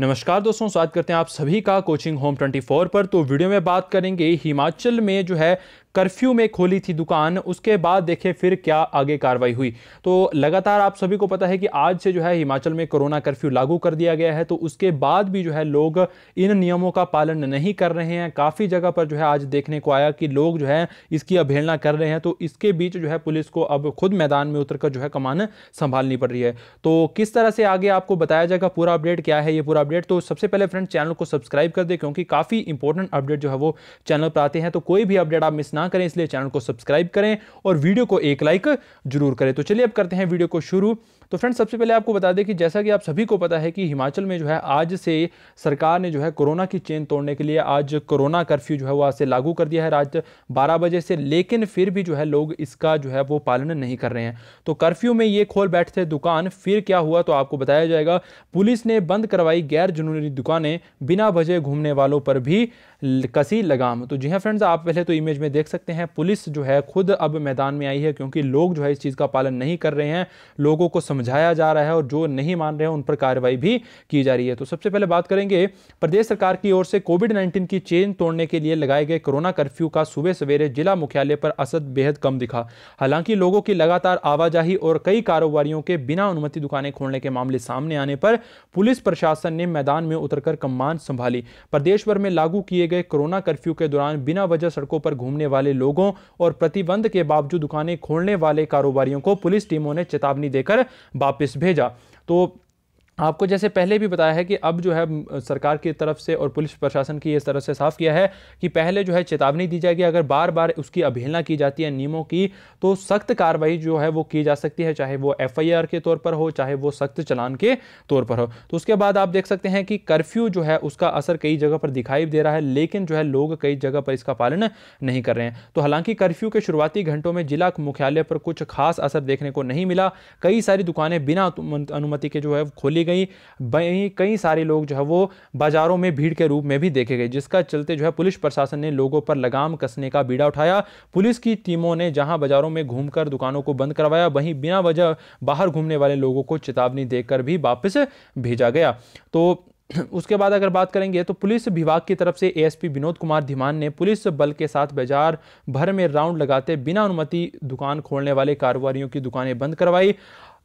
नमस्कार दोस्तों स्वागत करते हैं आप सभी का कोचिंग होम 24 पर तो वीडियो में बात करेंगे हिमाचल में जो है कर्फ्यू में खोली थी दुकान उसके बाद देखें फिर क्या आगे कार्रवाई हुई तो लगातार आप सभी को पता है कि आज से जो है हिमाचल में कोरोना कर्फ्यू लागू कर दिया गया है तो उसके बाद भी जो है लोग इन नियमों का पालन नहीं कर रहे हैं काफ़ी जगह पर जो है आज देखने को आया कि लोग जो है इसकी अवहेलना कर रहे हैं तो इसके बीच जो है पुलिस को अब खुद मैदान में उतर जो है कमान संभालनी पड़ रही है तो किस तरह से आगे आपको बताया जाएगा पूरा अपडेट क्या है ये पूरा अपडेट तो सबसे पहले फ्रेंड चैनल को सब्सक्राइब कर दे क्योंकि काफ़ी इंपॉर्टेंट अपडेट जो है वो चैनल पर आते हैं तो कोई भी अपडेट आप मिस ना ना करें इसलिए चैनल को सब्सक्राइब करें और वीडियो को एक लाइक जरूर करें तो चलिए अब करते हैं वीडियो को शुरू तो फ्रेंड्स सबसे पहले आपको बता दें कि जैसा कि आप सभी को पता है कि हिमाचल में जो है आज से सरकार ने जो है कोरोना की चेन तोड़ने के लिए आज कोरोना कर्फ्यू जो है वो आज से लागू कर दिया है रात 12 बजे से लेकिन फिर भी जो है लोग इसका जो है वो पालन नहीं कर रहे हैं तो कर्फ्यू में ये खोल बैठते दुकान फिर क्या हुआ तो आपको बताया जाएगा पुलिस ने बंद करवाई गैर जुनूनी दुकानें बिना बजे घूमने वालों पर भी कसी लगाम तो जी हाँ फ्रेंड्स आप पहले तो इमेज में देख सकते हैं पुलिस जो है खुद अब मैदान में आई है क्योंकि लोग जो है इस चीज़ का पालन नहीं कर रहे हैं लोगों को समझाया जा रहा है और जो नहीं मान रहे हैं उन पर कार्रवाई भी की जा रही है तो सबसे पहले बात करेंगे प्रदेश सरकार की ओर से कोविड नाइन्टीन की चेन तोड़ने के लिए लगाए गए कोरोना कर्फ्यू का सुबह सवेरे जिला मुख्यालय पर असर बेहद कम दिखा हालांकि लोगों की लगातार आवाजाही और कई कारोबारियों के बिना अनुमति दुकानें खोलने के मामले सामने आने पर पुलिस प्रशासन ने मैदान में उतरकर कमान संभाली प्रदेश भर में लागू किए गए कोरोना कर्फ्यू के दौरान बिना वजह सड़कों पर घूमने वाले वाले लोगों और प्रतिबंध के बावजूद दुकानें खोलने वाले कारोबारियों को पुलिस टीमों ने चेतावनी देकर वापस भेजा तो आपको जैसे पहले भी बताया है कि अब जो है सरकार की तरफ से और पुलिस प्रशासन की इस तरह से साफ किया है कि पहले जो है चेतावनी दी जाएगी अगर बार बार उसकी अवहेलना की जाती है नियमों की तो सख्त कार्रवाई जो है वो की जा सकती है चाहे वो एफआईआर के तौर पर हो चाहे वो सख्त चलान के तौर पर हो तो उसके बाद आप देख सकते हैं कि कर्फ्यू जो है उसका असर कई जगह पर दिखाई दे रहा है लेकिन जो है लोग कई जगह पर इसका पालन नहीं कर रहे हैं तो हालांकि कर्फ्यू के शुरुआती घंटों में जिला मुख्यालय पर कुछ खास असर देखने को नहीं मिला कई सारी दुकानें बिना अनुमति के जो है खोली गई वहीं कई सारे लोग जो है वो बाज़ारों में भीड़ के रूप में भी देखे गए जिसका चलते जो है पुलिस प्रशासन ने लोगों पर लगाम कसने का बीड़ा उठाया पुलिस की टीमों ने जहां बाज़ारों में घूमकर दुकानों को बंद करवाया वहीं बिना वजह बाहर घूमने वाले लोगों को चेतावनी देकर भी वापस भेजा गया तो उसके बाद अगर बात करेंगे तो पुलिस विभाग की तरफ से एएसपी विनोद कुमार धीमान ने पुलिस बल के साथ बाजार भर में राउंड लगाते बिना अनुमति दुकान खोलने वाले कारोबारियों की दुकानें बंद करवाई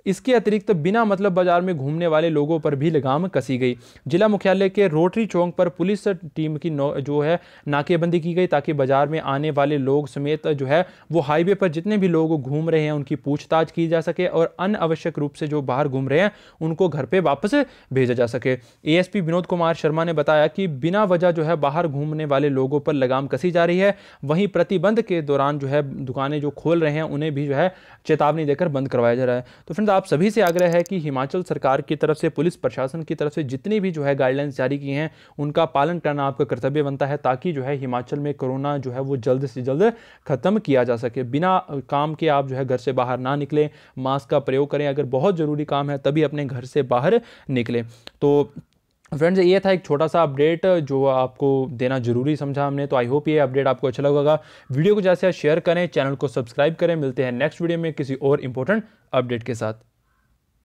इसके अतिरिक्त तो बिना मतलब बाजार में घूमने वाले लोगों पर भी लगाम कसी गई जिला मुख्यालय के रोटरी चौक पर पुलिस टीम की जो है नाकेबंदी की गई ताकि बाजार में आने वाले लोग समेत जो है वो हाईवे पर जितने भी लोग घूम रहे हैं उनकी पूछताछ की जा सके और अनावश्यक रूप से जो बाहर घूम रहे हैं उनको घर पर वापस भेजा जा सके ए विनोद कुमार शर्मा ने बताया कि बिना वजह जो है बाहर घूमने वाले लोगों पर लगाम कसी जा रही है वहीं प्रतिबंध के दौरान जो है दुकानें जो खोल रहे हैं उन्हें भी जो है चेतावनी देकर बंद करवाया जा रहा है तो फ्रेंड आप सभी से आग्रह है कि हिमाचल सरकार की तरफ से पुलिस प्रशासन की तरफ से जितनी भी जो है गाइडलाइंस जारी की हैं उनका पालन करना आपका कर्तव्य बनता है ताकि जो है हिमाचल में कोरोना जो है वो जल्द से जल्द खत्म किया जा सके बिना काम के आप जो है घर से बाहर ना निकलें मास्क का प्रयोग करें अगर बहुत ज़रूरी काम है तभी अपने घर से बाहर निकलें तो फ्रेंड्स ये था एक छोटा सा अपडेट जो आपको देना जरूरी समझा हमने तो आई होप ये अपडेट आपको अच्छा लगेगा वीडियो को जैसे शेयर करें चैनल को सब्सक्राइब करें मिलते हैं नेक्स्ट वीडियो में किसी और इंपॉर्टेंट अपडेट के साथ